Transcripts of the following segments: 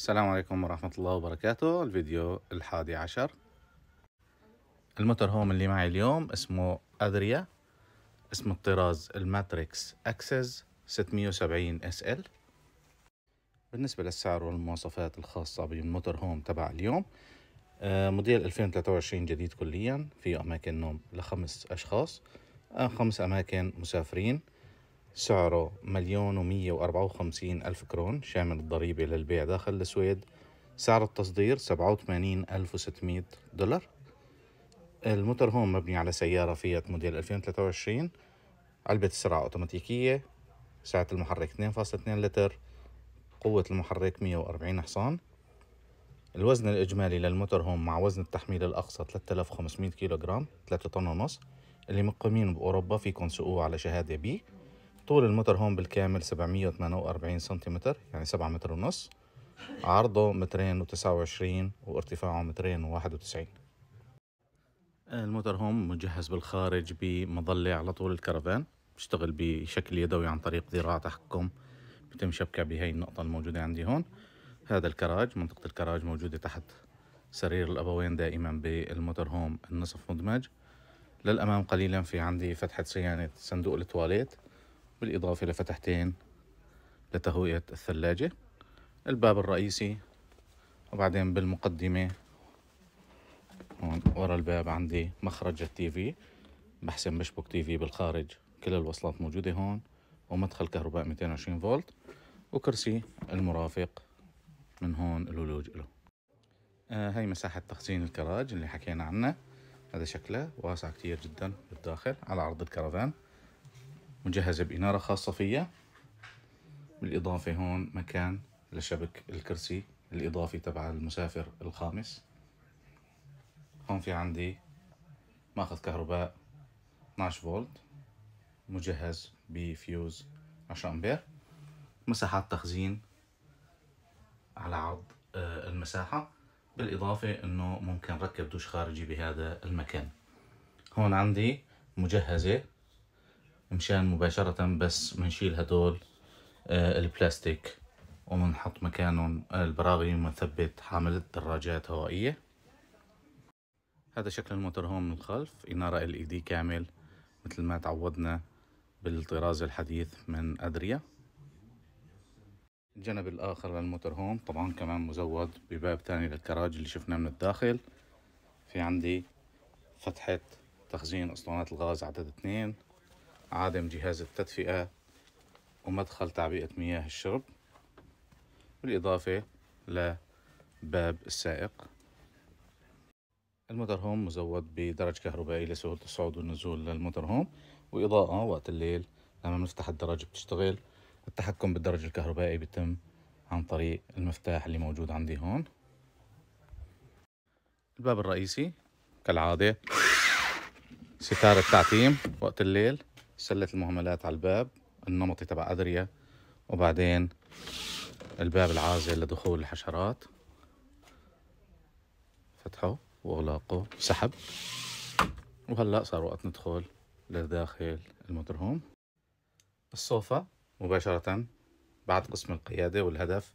السلام عليكم ورحمة الله وبركاته الفيديو الحادي عشر الموتور هوم اللي معي اليوم اسمه أدريا اسم الطراز الماتريكس أكسس 670 اس ال بالنسبة للسعر والمواصفات الخاصة بالموتور هوم تبع اليوم آه، موديل 2023 جديد كليا في أماكن نوم لخمس أشخاص آه، خمس أماكن مسافرين سعره مليون ومية وأربعة وخمسين ألف كرون شامل الضريبة للبيع داخل السويد سعر التصدير سبعة وثمانين ألف وستمية دولار الموتر هوم مبني على سيارة فيات موديل ألفين وثلاثة وعشرين علبة السرعة أوتوماتيكية سعة المحرك اثنين فاصلة اثنين لتر قوة المحرك مية وأربعين حصان الوزن الإجمالي للموتور هوم مع وزن التحميل الأقصى 3500 كيلوغرام 3 طن ونص اللي مقيمين بأوروبا فيكم سوقوه على شهادة بي طول المتر هون بالكامل 748 سنتيمتر يعني 7 متر ونص عرضه مترين و29 وارتفاعه مترين و91 الموتر هون مجهز بالخارج بمظلة على طول الكرفان بيشتغل بشكل يدوي عن طريق ذراع تحكم بتم شبكة بهي النقطة الموجودة عندي هون هذا الكراج منطقة الكراج موجودة تحت سرير الأبوين دائما بالموتر هوم النصف مدمج للأمام قليلا في عندي فتحة صيانة صندوق التواليت بالإضافة لفتحتين لتهوية الثلاجة الباب الرئيسي وبعدين بالمقدمة هون ورا الباب عندي مخرج التي في بحسن بشبك تي في بالخارج كل الوصلات موجودة هون ومدخل كهرباء 220 فولت وكرسي المرافق من هون الولوج له آه هاي مساحة تخزين الكراج اللي حكينا عنها هذا شكله واسع كتير جدا بالداخل على عرض الكرفان مجهزة بإنارة خاصة فيها بالإضافة هون مكان لشبك الكرسي الإضافي تبع المسافر الخامس هون في عندي ماخذ كهرباء 12 فولت مجهز بفيوز 10 أمبير مساحات تخزين على عرض آه، المساحة بالإضافة أنه ممكن ركب دوش خارجي بهذا المكان هون عندي مجهزة مشان مباشرة بس منشيل هدول آه، البلاستيك ومنحط مكانهم البراغي ونثبت حاملة دراجات هوائية هذا شكل الموتور هون من الخلف إنارة ال اي دي كامل مثل ما تعودنا بالطراز الحديث من أدريا الجنب الآخر للموتور هون طبعا كمان مزود بباب تاني للكراج اللي شفناه من الداخل في عندي فتحة تخزين أسطوانات الغاز عدد اثنين عادم جهاز التدفئة ومدخل تعبئة مياه الشرب بالإضافة لباب السائق الموترهوم مزود بدرج كهربائي لسهولة الصعود والنزول للموترهوم وإضاءة وقت الليل لما بنفتح الدرج بتشتغل التحكم بالدرج الكهربائي بيتم عن طريق المفتاح اللي موجود عندي هون الباب الرئيسي كالعادة ستارة تعتيم وقت الليل سلة المهملات على الباب النمطي تبع أدريا وبعدين الباب العازل لدخول الحشرات فتحه وإغلاقه سحب وهلأ صار وقت ندخل لداخل المدرهوم الصوفة مباشرة بعد قسم القيادة والهدف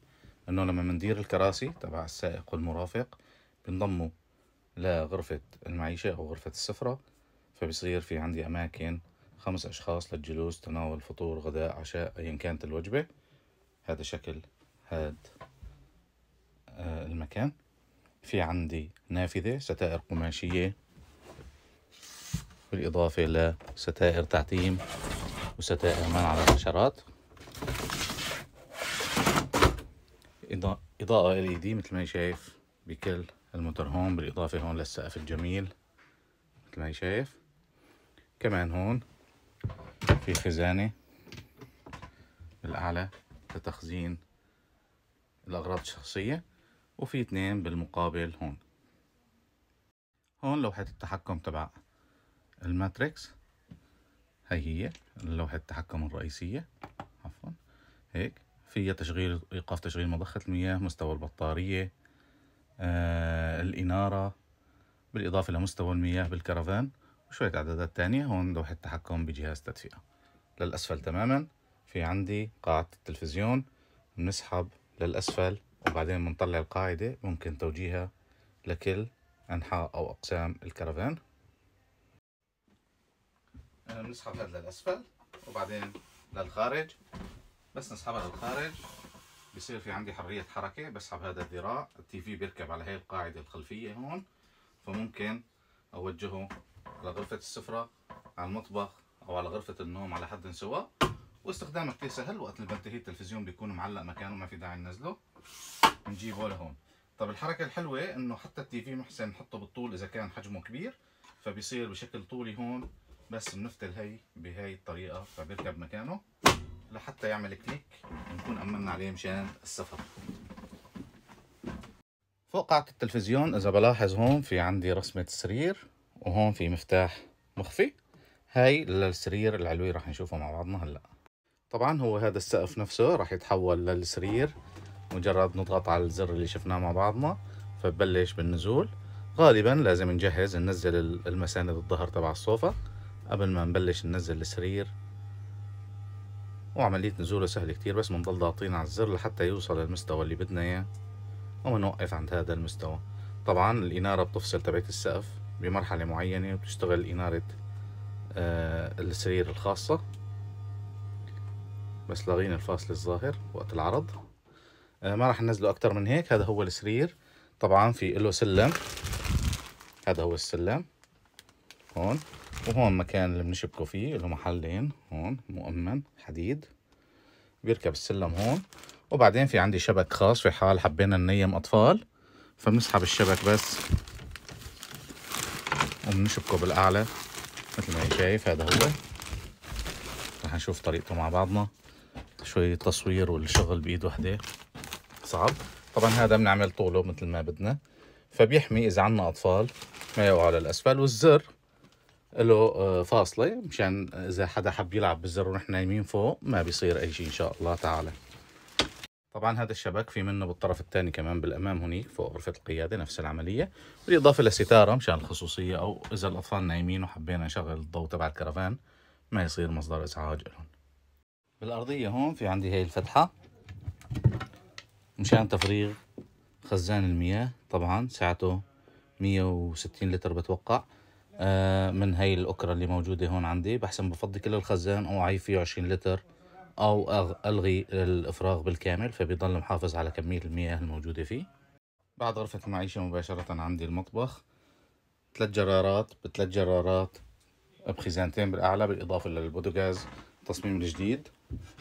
أنه لما مندير الكراسي تبع السائق والمرافق بنضموا لغرفة المعيشة أو غرفة السفرة فبصير في عندي أماكن خمس أشخاص للجلوس تناول فطور غداء عشاء أيا كانت الوجبة هذا شكل هذا آه، المكان في عندي نافذة ستائر قماشية بالإضافة لستائر تعتيم وستائر منع الحشرات إضاءة LED مثل ما شايف بكل الموتور هون بالإضافة هون للسقف الجميل مثل ما شايف كمان هون في خزانة بالأعلى لتخزين الأغراض الشخصية وفي اثنين بالمقابل هون هون لوحة التحكم تبع الماتريكس هي هي لوحة التحكم الرئيسية عفوا هيك فيها تشغيل إيقاف تشغيل مضخة المياه مستوى البطارية آه الإنارة بالإضافة لمستوى المياه بالكرفان وشوية إعدادات تانية هون لوحة تحكم بجهاز تدفئة للأسفل تماما في عندي قاعة التلفزيون بنسحب للأسفل وبعدين بنطلع القاعدة ممكن توجيهها لكل أنحاء أو أقسام الكرفان بنسحب آه، هذا للأسفل وبعدين للخارج بس نسحبها للخارج بصير في عندي حرية حركة بسحب هذا الذراع التي في بيركب على هاي القاعدة الخلفية هون فممكن أوجهه لغرفة السفرة على المطبخ او على غرفه النوم على حد سواء واستخدام كتير سهل وقت اللي بنتهي التلفزيون بيكون معلق مكانه ما في داعي ننزله بنجيبه لهون طب الحركه الحلوه انه حتى التي في محسن نحطه بالطول اذا كان حجمه كبير فبيصير بشكل طولي هون بس بنفتل هي بهاي الطريقه فبيركب مكانه لحتى يعمل كليك ونكون امنا عليه مشان السفر فوق قاعة التلفزيون إذا بلاحظ هون في عندي رسمة سرير وهون في مفتاح مخفي هاي للسرير العلوي راح نشوفه مع بعضنا هلا طبعا هو هذا السقف نفسه راح يتحول للسرير مجرد نضغط على الزر اللي شفناه مع بعضنا فبلش بالنزول غالبا لازم نجهز ننزل المساند الظهر تبع الصوفة قبل ما نبلش ننزل السرير وعملية نزوله سهلة كتير بس بنضل ضاغطين على الزر لحتى يوصل للمستوى اللي بدنا اياه ومنوقف عند هذا المستوى طبعا الإنارة بتفصل تبعت السقف بمرحلة معينة وبتشتغل إنارة آه، السرير الخاصة بس لاغين الفاصل الظاهر وقت العرض آه، ما راح ننزله أكتر من هيك هذا هو السرير طبعا في له سلم هذا هو السلم هون وهون مكان اللي بنشبكه فيه له محلين هون مؤمن حديد بيركب السلم هون وبعدين في عندي شبك خاص في حال حبينا ننيم أطفال فبنسحب الشبك بس وبنشبكه بالأعلى مثل ما هي شايف هذا هو رح نشوف طريقته مع بعضنا شوية تصوير والشغل بإيد وحدة صعب طبعا هذا بنعمل طوله مثل ما بدنا فبيحمي إذا عنا أطفال ما يقعوا على الأسفل والزر له آه، فاصلة مشان إذا حدا حب يلعب بالزر ونحن نايمين فوق ما بيصير أي شيء إن شاء الله تعالى طبعا هذا الشبك في منه بالطرف الثاني كمان بالامام هنيك فوق غرفه القياده نفس العمليه بالاضافه لستاره مشان الخصوصيه او اذا الاطفال نايمين وحبينا نشغل الضوء تبع الكرفان ما يصير مصدر ازعاج لهم بالارضيه هون في عندي هي الفتحه مشان تفريغ خزان المياه طبعا سعته 160 لتر بتوقع آه، من هي الاكره اللي موجوده هون عندي بحسن بفضي كل الخزان او عي فيه 20 لتر أو ألغي الإفراغ بالكامل فبيضل محافظ على كمية المياه الموجودة فيه بعد غرفة المعيشة مباشرة عندي المطبخ ثلاث جرارات بثلاث جرارات بخزانتين بالأعلى بالإضافة للبودوغاز التصميم الجديد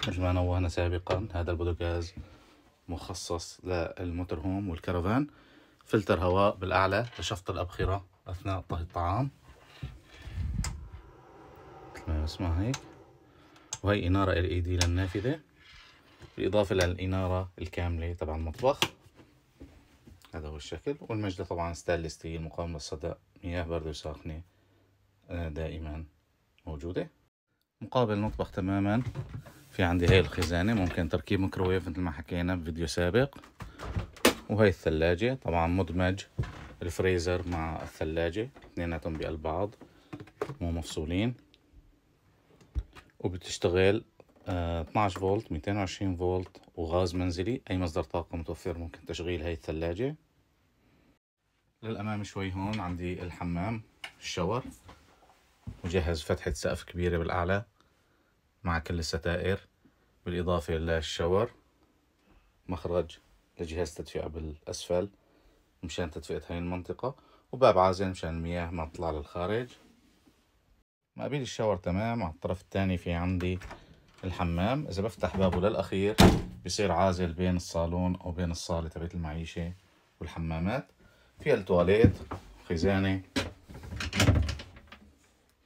مثل ما نوهنا سابقا هذا البودوغاز مخصص هوم والكرفان فلتر هواء بالأعلى لشفط الأبخرة أثناء طهي الطعام مثل ما يسمع هيك وهي إنارة ال اي دي للنافذة بالإضافة للإنارة الكاملة تبع المطبخ هذا هو الشكل والمجدة طبعا ستانلس ستيل مقاومة للصدأ مياه باردة وساخنة آه، دائما موجودة مقابل المطبخ تماما في عندي هاي الخزانة ممكن تركيب ميكروويف مثل ما حكينا بفيديو سابق وهي الثلاجة طبعا مدمج الفريزر مع الثلاجة اثنيناتهم بقلب بعض مو مفصولين وبتشتغل 12 آه، فولت 220 فولت وغاز منزلي اي مصدر طاقة متوفر ممكن تشغيل هاي الثلاجة للامام شوي هون عندي الحمام الشاور مجهز فتحة سقف كبيرة بالاعلى مع كل الستائر بالاضافة للشاور مخرج لجهاز تدفئة بالاسفل مشان تدفئة هاي المنطقة وباب عازل مشان المياه ما تطلع للخارج مقابل الشاور تمام على الطرف الثاني في عندي الحمام اذا بفتح بابه للاخير بصير عازل بين الصالون او بين الصاله تبعت المعيشه والحمامات فيها التواليت خزانه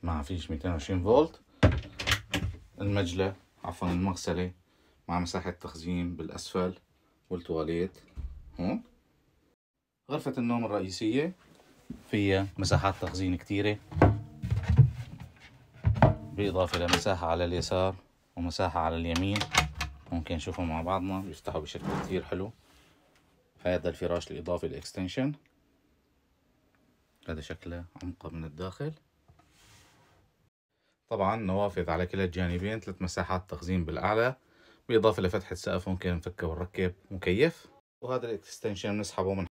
ما فيش 220 فولت المجلة عفوا المغسلة مع مساحة تخزين بالأسفل والتواليت هون غرفة النوم الرئيسية فيها مساحات تخزين كتيرة بالإضافة لمساحة على اليسار ومساحة على اليمين ممكن نشوفهم مع بعضنا بيفتحوا بشكل كتير حلو هذا الفراش الإضافي الإكستنشن هذا شكله عمقه من الداخل طبعا نوافذ على كلا الجانبين ثلاث مساحات تخزين بالأعلى بالإضافة لفتحة سقف ممكن نفكه ونركب مكيف وهذا الإكستنشن بنسحبه من